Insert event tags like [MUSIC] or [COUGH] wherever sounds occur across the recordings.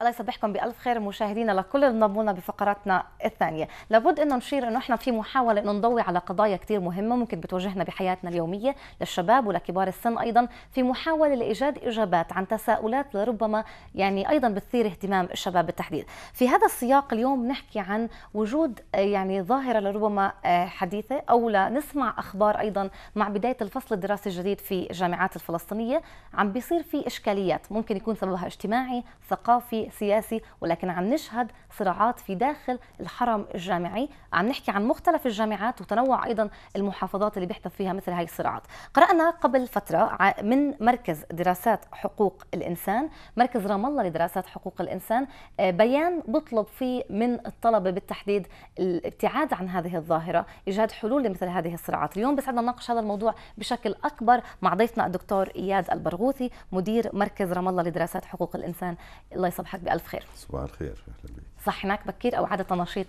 الله يصبحكم بألف خير مشاهدينا لكل لنا بفقراتنا الثانية لابد أنه نشير أنه إحنا في محاولة أنه نضوي على قضايا كتير مهمة ممكن بتواجهنا بحياتنا اليومية للشباب ولكبار السن أيضا في محاولة لإيجاد إجابات عن تساؤلات لربما يعني أيضا بتثير اهتمام الشباب بالتحديد في هذا السياق اليوم نحكي عن وجود آه، يعني ظاهرة لربما آه، حديثة أو لنسمع أخبار أيضا مع بداية الفصل الدراسي الجديد في الجامعات الفلسطينية عم بيصير في إشكاليات ممكن يكون سببها اجتماعي ثقافي سياسي ولكن عم نشهد صراعات في داخل الحرم الجامعي عم نحكي عن مختلف الجامعات وتنوع أيضا المحافظات اللي بيحدث فيها مثل هاي الصراعات قرأنا قبل فترة من مركز دراسات حقوق الإنسان مركز رام الله لدراسات حقوق الإنسان آه، بيان بطلب فيه من الطلبة بالتحديد الابتعاد عن هذه الظاهرة إيجاد حلول لمثل هذه الصراعات اليوم بسعدنا نناقش هذا الموضوع بشكل أكبر مع ضيفنا الدكتور إياد البرغوثي مدير مركز رام الله لدراسات حقوق الإنسان الله يصبحك بألف خير صباح الخير أهلا بك صح بكير أو عادة نشيط؟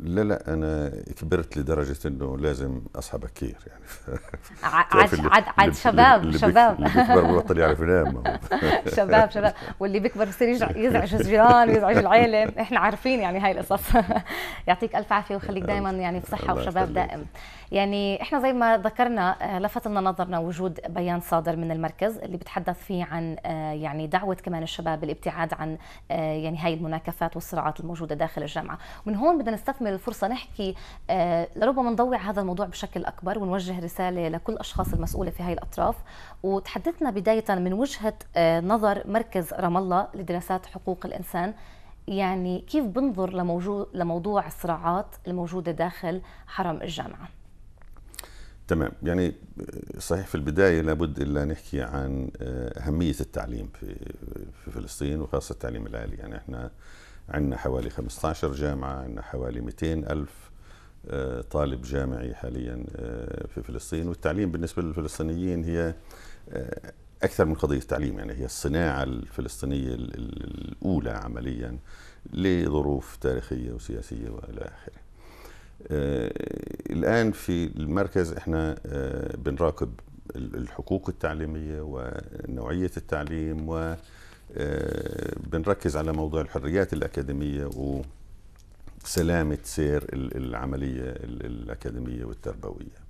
لا لا انا كبرت لدرجه انه لازم اصحى بكير يعني [LAUGHS] عاد عاد عاد شباب اللي شباب اللي بيكبر ببطل يعرف ينام [LAUGHS] شباب شباب واللي بيكبر بصير يزعج الجيران ويزعج العيله احنا عارفين يعني هاي القصص [LAUGHS] يعطيك الف عافيه ويخليك دائما يعني بصحه وشباب دائم يعني احنا زي ما ذكرنا آه، لفت لنا نظرنا وجود بيان صادر من المركز اللي بتحدث فيه عن آه، يعني دعوه كمان الشباب الابتعاد عن آه، يعني هاي المناكفات والصراعات الموجوده داخل الجامعه ومن هون بدنا نستثمر نستكمل الفرصة نحكي آه، لربما نضوي هذا الموضوع بشكل أكبر ونوجه رسالة لكل الأشخاص المسؤولة في هاي الأطراف وتحدثنا بداية من وجهة آه، نظر مركز رام الله لدراسات حقوق الإنسان يعني كيف بنظر لموجود لموضوع الصراعات الموجودة داخل حرم الجامعة تمام يعني آه، صحيح في البداية لابد إلا نحكي عن أهمية التعليم في, في فلسطين وخاصة التعليم العالي يعني إحنا عندنا حوالي 15 جامعة عندنا حوالي 200 ألف آه، طالب جامعي حاليا آه، في فلسطين والتعليم بالنسبة للفلسطينيين هي آه، أكثر من قضية تعليم يعني هي الصناعة الفلسطينية الأولى عمليا لظروف تاريخية وسياسية وإلى آخره الآن في المركز إحنا بنراقب الحقوق التعليمية ونوعية التعليم و آه، بنركز على موضوع الحريات الأكاديمية وسلامة سير العملية الأكاديمية والتربوية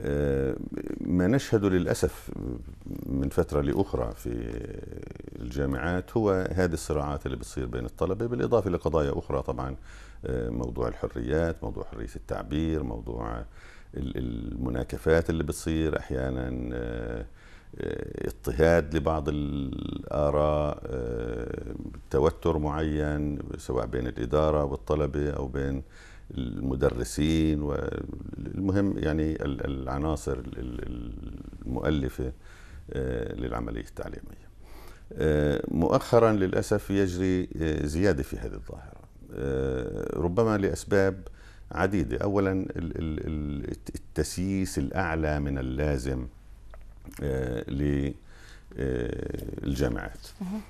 آه، ما نشهده للأسف من فترة لأخرى في الجامعات هو هذه الصراعات اللي بتصير بين الطلبة بالإضافة لقضايا أخرى طبعا آه، موضوع الحريات موضوع حرية التعبير موضوع المناكفات اللي بتصير أحيانا آه، اضطهاد لبعض الآراء آه، توتر معين سواء بين الإدارة والطلبة أو بين المدرسين والمهم يعني العناصر المؤلفة آه، للعملية التعليمية مؤخرا للأسف يجري زيادة في هذه الظاهرة ربما لأسباب عديدة أولا التسييس الأعلى من اللازم آه، للجامعات آه،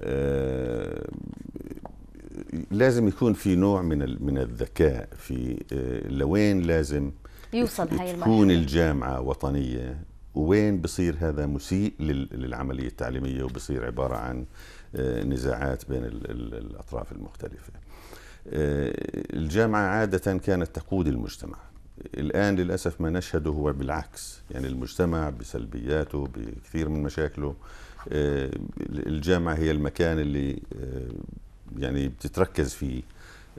آه، لازم يكون في نوع من من الذكاء في لوين لازم يوصل هاي المرحله تكون الجامعه وطنيه وين بصير هذا مسيء للعمليه التعليميه وبصير عباره عن نزاعات بين الاطراف المختلفه الجامعه عاده كانت تقود المجتمع الآن للأسف ما نشهده هو بالعكس يعني المجتمع بسلبياته بكثير من مشاكله آه، الجامعة هي المكان اللي آه، يعني بتتركز فيه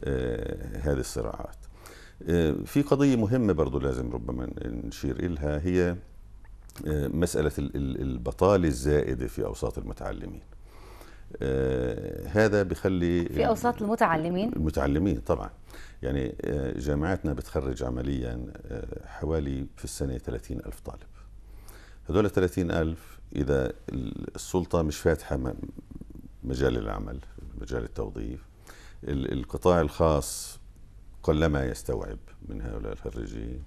آه، هذه الصراعات في قضية مهمة برضو لازم ربما نشير إلها هي مسألة البطالة الزائدة في أوساط المتعلمين آه هذا بخلي في اوساط المتعلمين المتعلمين طبعا يعني آه جامعاتنا بتخرج عمليا آه حوالي في السنه 30 الف طالب هذول 30 الف اذا السلطه مش فاتحه مجال العمل مجال التوظيف القطاع الخاص قلما يستوعب من هؤلاء الخريجين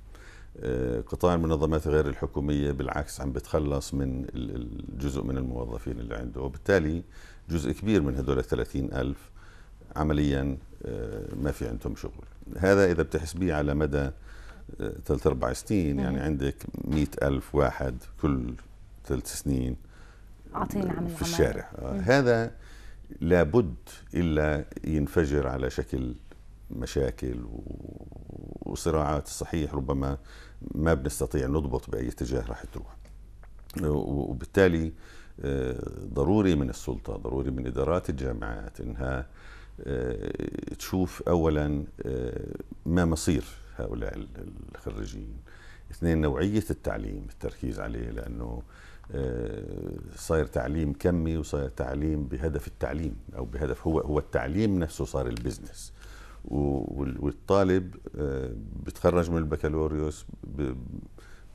آه، قطاع المنظمات غير الحكومية بالعكس عم بتخلص من الجزء من الموظفين اللي عنده وبالتالي جزء كبير من هدول الثلاثين ألف عمليا آه، ما في عندهم شغل هذا إذا بتحسبيه على مدى ثلاث آه، أربع سنين يعني عندك مئة ألف واحد كل ثلاث سنين عطينا عمل في الشارع مم. هذا لابد إلا ينفجر على شكل مشاكل وصراعات صحيح ربما ما بنستطيع نضبط باي اتجاه راح تروح وبالتالي آه، ضروري من السلطه ضروري من ادارات الجامعات انها آه، تشوف اولا آه، ما مصير هؤلاء الخريجين اثنين نوعيه التعليم التركيز عليه لانه صاير تعليم كمي وصاير تعليم بهدف التعليم او بهدف هو هو التعليم نفسه صار البزنس والطالب آه، بتخرج من البكالوريوس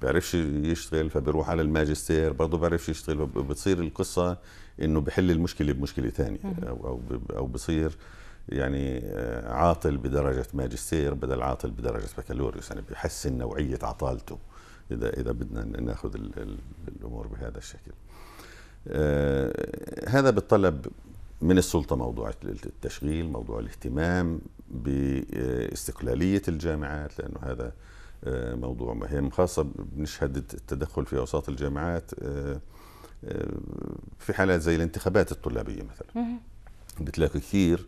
بيعرفش يشتغل فبيروح على الماجستير برضه بيعرفش يشتغل بتصير القصه انه بحل المشكله بمشكله ثانيه او او او بصير يعني آه، عاطل بدرجه ماجستير بدل عاطل بدرجه بكالوريوس يعني بيحسن نوعيه عطالته اذا اذا بدنا ناخذ الامور بهذا الشكل. آه، هذا بتطلب من السلطه موضوع التشغيل موضوع الاهتمام باستقلاليه الجامعات لانه هذا آه، موضوع مهم خاصه بنشهد التدخل في اوساط الجامعات آه، آه، في حالات زي الانتخابات الطلابيه مثلا بتلاقي كثير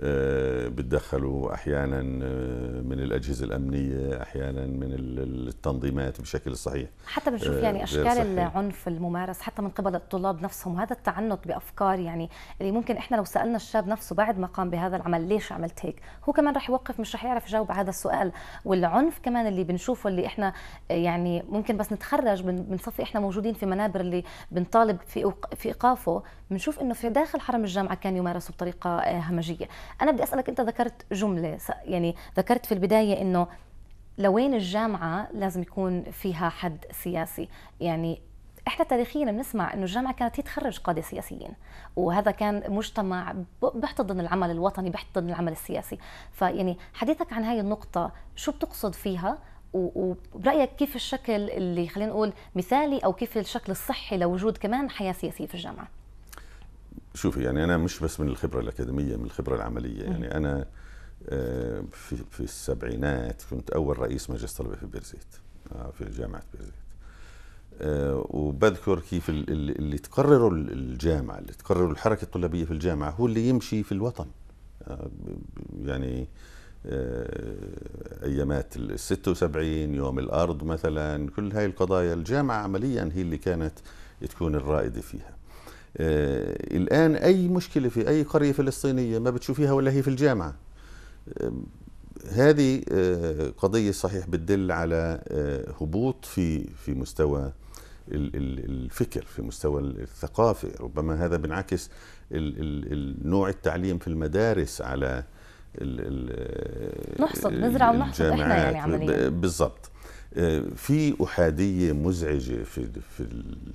آه، بتدخلوا احيانا آه، من الاجهزه الامنيه احيانا من التنظيمات بشكل صحيح حتى بنشوف آه، يعني اشكال العنف الممارس حتى من قبل الطلاب نفسهم هذا التعنت بافكار يعني اللي ممكن احنا لو سالنا الشاب نفسه بعد ما قام بهذا العمل ليش عملت هيك هو كمان رح يوقف مش رح يعرف يجاوب على هذا السؤال والعنف كمان اللي بنشوفه اللي احنا يعني ممكن بس نتخرج بنصفي احنا موجودين في منابر اللي بنطالب في في ايقافه بنشوف انه في داخل حرم الجامعه كان يمارسه بطريقه همجيه انا بدي اسالك انت ذكرت جمله يعني ذكرت في البدايه انه لوين الجامعه لازم يكون فيها حد سياسي يعني احنا تاريخيا بنسمع انه الجامعه كانت تخرج قاده سياسيين وهذا كان مجتمع بيحتضن العمل الوطني بيحتضن العمل السياسي فيعني حديثك عن هاي النقطه شو بتقصد فيها وبرايك كيف الشكل اللي خلينا نقول مثالي او كيف الشكل الصحي لوجود كمان حياه سياسيه في الجامعه شوفي يعني انا مش بس من الخبره الاكاديميه من الخبره العمليه يعني انا آه، في في السبعينات كنت اول رئيس مجلس طلبه في بيرزيت آه، في جامعه بيرزيت آه، وبذكر كيف اللي تقرره الجامعه اللي تقرره الحركه الطلابيه في الجامعه هو اللي يمشي في الوطن يعني ايامات ال 76 يوم الارض مثلا كل هاي القضايا الجامعه عمليا هي اللي كانت تكون الرائده فيها آه، الآن أي مشكلة في أي قرية فلسطينية ما بتشوفيها ولا هي في الجامعة آه، هذه آه، قضية صحيح بتدل على هبوط في في مستوى الفكر في مستوى الثقافة ربما هذا بنعكس نوع التعليم في المدارس على نحصد نزرع ونحصد احنا يعني عمليا بالضبط في احاديه مزعجه في في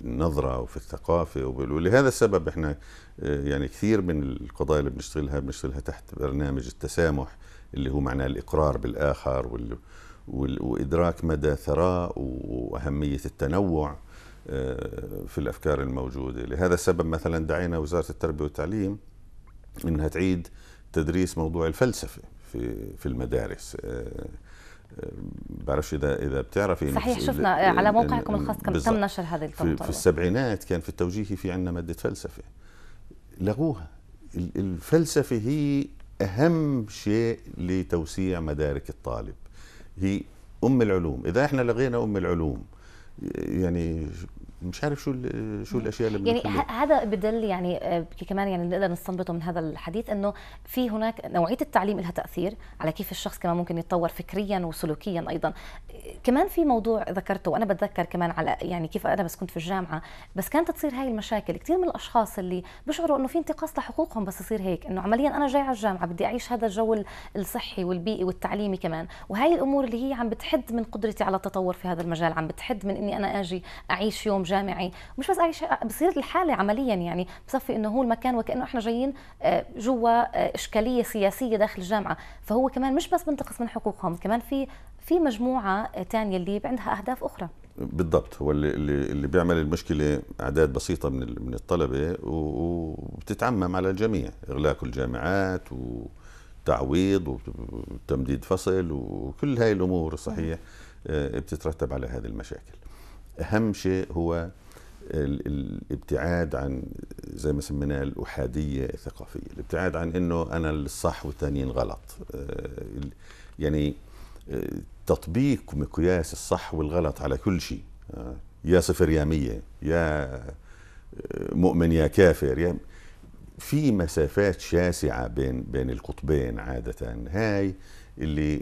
النظره وفي الثقافه ولهذا السبب احنا آه، يعني كثير من القضايا اللي بنشتغلها بنشتغلها تحت برنامج التسامح اللي هو معناه الاقرار بالاخر وال وادراك مدى ثراء واهميه التنوع آه، في الافكار الموجوده، لهذا السبب مثلا دعينا وزاره التربيه والتعليم انها تعيد تدريس موضوع الفلسفه في في المدارس آه، بعرفش اذا اذا بتعرفي صحيح شفنا على موقعكم الخاص كم تم نشر هذه التمطره في, في السبعينات كان في التوجيهي في عندنا ماده فلسفه لغوها الفلسفه هي اهم شيء لتوسيع مدارك الطالب هي ام العلوم اذا احنا لغينا ام العلوم يعني مش عارف شو شو الاشياء اللي يعني هذا بدل يعني آه، كمان يعني نقدر نستنبطه من هذا الحديث انه في هناك نوعيه التعليم لها تاثير على كيف الشخص كمان ممكن يتطور فكريا وسلوكيا ايضا كمان في موضوع ذكرته وانا بتذكر كمان على يعني كيف انا بس كنت في الجامعه بس كانت تصير هاي المشاكل كثير من الاشخاص اللي بيشعروا انه في انتقاص لحقوقهم بس يصير هيك انه عمليا انا جاي على الجامعه بدي اعيش هذا الجو الصحي والبيئي والتعليمي كمان وهي الامور اللي هي عم بتحد من قدرتي على التطور في هذا المجال عم بتحد من اني انا اجي اعيش يوم جامعي مش بس اي شيء بصير الحاله عمليا يعني بصفي انه هو المكان وكانه احنا جايين آه، جوا آه، اشكاليه سياسيه داخل الجامعه فهو كمان مش بس بنتقص من حقوقهم كمان في في مجموعه آه، تانية اللي عندها اهداف اخرى بالضبط هو اللي اللي بيعمل المشكله اعداد بسيطه من من الطلبه وبتتعمم على الجميع اغلاق الجامعات وتعويض وتمديد فصل وكل هاي الامور صحيح بتترتب على هذه المشاكل اهم شيء هو الابتعاد عن زي ما سميناه الاحاديه الثقافيه، الابتعاد عن انه انا الصح والثانيين غلط. آه، يعني آه، تطبيق مقياس الصح والغلط على كل شيء آه، يا صفر يا مية يا مؤمن يا كافر يا في مسافات شاسعة بين بين القطبين عادة هاي اللي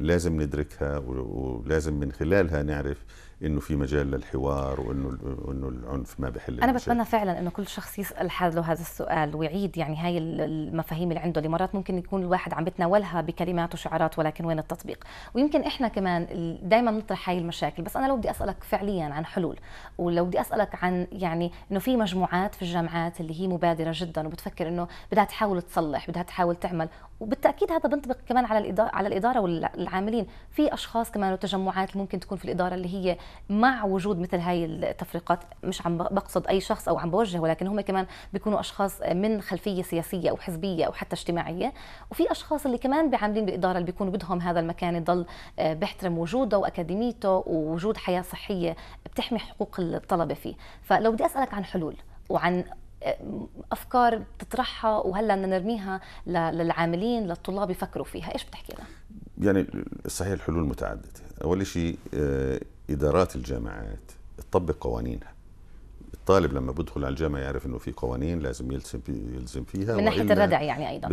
لازم ندركها ولازم من خلالها نعرف انه في مجال للحوار وانه انه العنف ما بحل انا بتمنى فعلا انه كل شخص يسال حاله هذا السؤال ويعيد يعني هاي المفاهيم اللي عنده اللي مرات ممكن يكون الواحد عم بتناولها بكلمات وشعارات ولكن وين التطبيق ويمكن احنا كمان دائما بنطرح هاي المشاكل بس انا لو بدي اسالك فعليا عن حلول ولو بدي اسالك عن يعني انه في مجموعات في الجامعات اللي هي مبادره جدا وبتفكر انه بدها تحاول تصلح بدها تحاول تعمل وبالتاكيد هذا بينطبق كمان على الاداره على الاداره والعاملين في اشخاص كمان وتجمعات ممكن تكون في الاداره اللي هي مع وجود مثل هاي التفريقات مش عم بقصد اي شخص او عم بوجه ولكن هم كمان بيكونوا اشخاص من خلفيه سياسيه او حزبيه او حتى اجتماعيه وفي اشخاص اللي كمان بعاملين بالاداره اللي بيكونوا بدهم هذا المكان يضل آه، بيحترم وجوده واكاديميته ووجود حياه صحيه بتحمي حقوق الطلبه فيه فلو بدي اسالك عن حلول وعن افكار بتطرحها وهلا بدنا نرميها للعاملين للطلاب يفكروا فيها ايش بتحكي لنا يعني صحيح الحلول متعدده اول شيء آه، ادارات الجامعات تطبق قوانينها الطالب لما بدخل على الجامعه يعرف انه في قوانين لازم يلزم يلزم فيها من ناحيه الردع يعني ايضا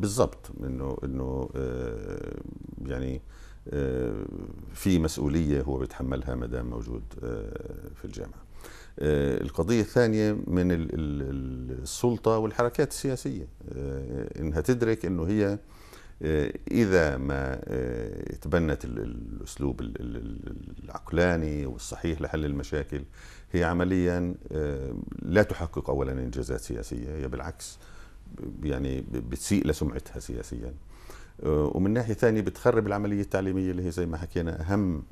بالضبط انه انه آه، يعني آه، في مسؤوليه هو بيتحملها ما دام موجود في الجامعه آه، القضية الثانية من السلطة والحركات السياسية آه، إنها تدرك إنه هي آه، إذا ما تبنت الأسلوب العقلاني والصحيح لحل المشاكل هي عمليا لا تحقق أولا إنجازات سياسية هي بالعكس يعني بتسيء لسمعتها سياسيا ومن ناحية ثانية بتخرب العملية التعليمية اللي هي زي ما حكينا أهم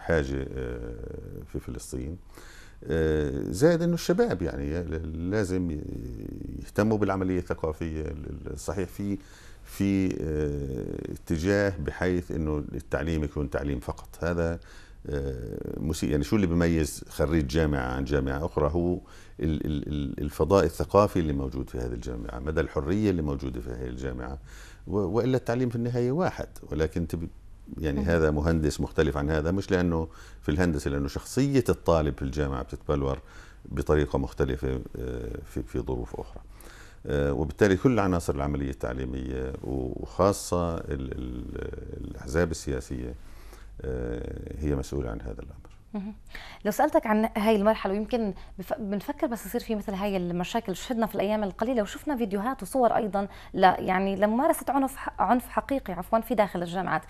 حاجة في فلسطين آه، زائد انه الشباب يعني لازم يهتموا بالعمليه الثقافيه الصحيح في في آه، اتجاه بحيث انه التعليم يكون تعليم فقط هذا آه، مسيء يعني شو اللي بيميز خريج جامعه عن جامعه اخرى هو الفضاء الثقافي اللي موجود في هذه الجامعه مدى الحريه اللي موجوده في هذه الجامعه والا التعليم في النهايه واحد ولكن يعني هذا مهندس مختلف عن هذا مش لانه في الهندسه لانه شخصيه الطالب في الجامعه بتتبلور بطريقه مختلفه آه، في في ظروف اخرى. آه، وبالتالي كل عناصر العمليه التعليميه وخاصه الاحزاب السياسيه آه، هي مسؤوله عن هذا الامر. لو سالتك عن هاي المرحله ويمكن بنفكر بس يصير في مثل هاي المشاكل شهدنا في الايام القليله وشفنا فيديوهات وصور ايضا ل يعني لممارسه عنف عنف حقيقي عفوا في داخل الجامعات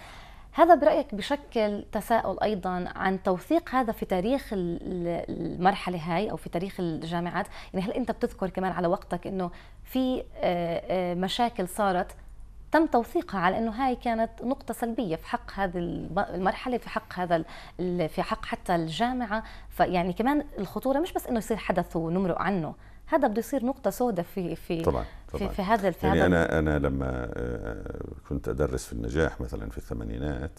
هذا برأيك بشكل تساؤل أيضا عن توثيق هذا في تاريخ المرحلة هاي أو في تاريخ الجامعات يعني هل أنت بتذكر كمان على وقتك أنه في آه، آه، مشاكل صارت تم توثيقها على انه هاي كانت نقطه سلبيه في حق هذه المرحله في حق هذا في حق حتى الجامعه فيعني كمان الخطوره مش بس انه يصير حدث ونمرق عنه هذا بده يصير نقطه سوداء في في طبعا. طبعا في, في هذا في يعني انا انا لما آه، كنت ادرس في النجاح مثلا في الثمانينات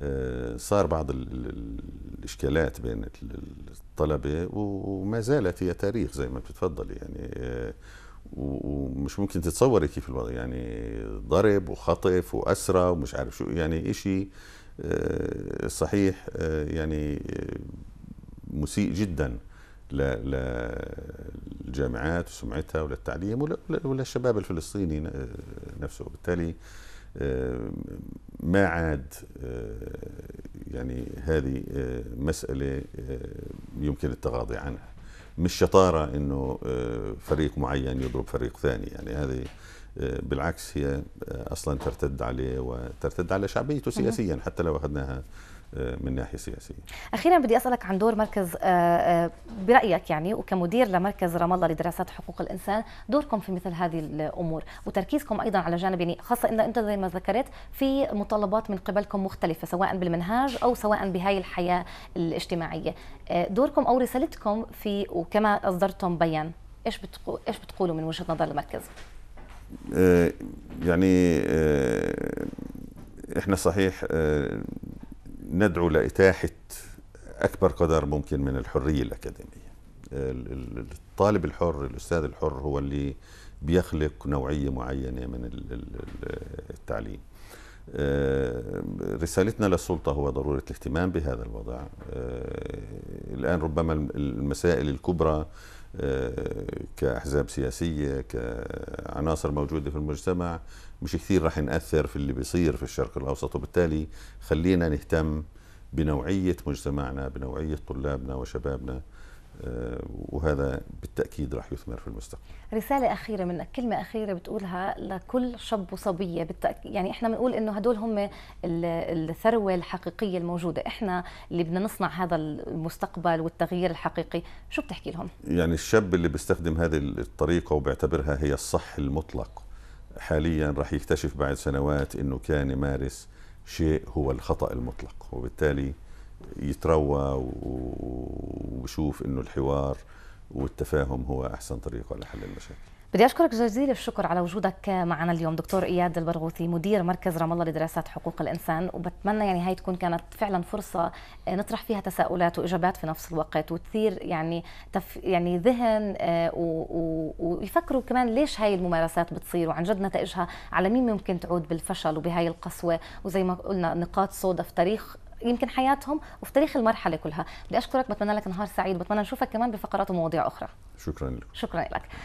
آه، صار بعض الاشكالات بين الطلبه وما زالت هي تاريخ زي ما بتتفضلي يعني آه، ومش ممكن تتصوري كيف الوضع يعني ضرب وخطف واسرى ومش عارف شو يعني شيء صحيح يعني مسيء جدا للجامعات وسمعتها وللتعليم وللشباب الفلسطيني نفسه وبالتالي آه، ما عاد آه، يعني هذه آه، مسألة يمكن التغاضي عنها مش شطارة انه فريق معين يضرب فريق ثاني يعني هذه بالعكس هي اصلا ترتد عليه وترتد على شعبيته سياسيا حتى لو اخذناها من ناحيه سياسيه. اخيرا بدي اسالك عن دور مركز آه، آه، برايك يعني وكمدير لمركز رام الله لدراسات حقوق الانسان، دوركم في مثل هذه الامور وتركيزكم ايضا على جانب يعني خاصه ان انت زي ما ذكرت في مطالبات من قبلكم مختلفه سواء بالمنهاج او سواء بهاي الحياه الاجتماعيه، آه، دوركم او رسالتكم في وكما اصدرتم بيان، ايش بتقول ايش بتقولوا من وجهه نظر المركز؟ يعني احنا صحيح ندعو لإتاحة أكبر قدر ممكن من الحرية الأكاديمية الطالب الحر الأستاذ الحر هو اللي بيخلق نوعية معينة من التعليم آه، رسالتنا للسلطة هو ضرورة الاهتمام بهذا الوضع آه، الآن ربما المسائل الكبرى آه، كأحزاب سياسية كعناصر موجودة في المجتمع مش كثير راح نأثر في اللي بيصير في الشرق الأوسط وبالتالي خلينا نهتم بنوعية مجتمعنا بنوعية طلابنا وشبابنا آه، وهذا بالتأكيد راح يثمر في المستقبل رسالة أخيرة منك كلمة أخيرة بتقولها لكل شاب وصبية بالتأكيد يعني إحنا بنقول إنه هدول هم الثروة الحقيقية الموجودة إحنا اللي بدنا نصنع هذا المستقبل والتغيير الحقيقي شو بتحكي لهم؟ يعني الشاب اللي بيستخدم هذه الطريقة وبيعتبرها هي الصح المطلق حاليا راح يكتشف بعد سنوات إنه كان يمارس شيء هو الخطأ المطلق وبالتالي يتروى ويشوف انه الحوار والتفاهم هو احسن طريقه لحل المشاكل بدي اشكرك جزيل الشكر على وجودك معنا اليوم دكتور اياد البرغوثي مدير مركز رام الله لدراسات حقوق الانسان وبتمنى يعني هاي تكون كانت فعلا فرصه نطرح فيها تساؤلات واجابات في نفس الوقت وتثير يعني تف يعني ذهن آه، ويفكروا كمان ليش هاي الممارسات بتصير وعن جد نتائجها على مين ممكن تعود بالفشل وبهاي القسوه وزي ما قلنا نقاط صودا في تاريخ يمكن حياتهم وفي تاريخ المرحله كلها بدي اشكرك بتمنى لك نهار سعيد وبتمنى نشوفك كمان بفقرات ومواضيع اخرى شكرا لك شكرا لك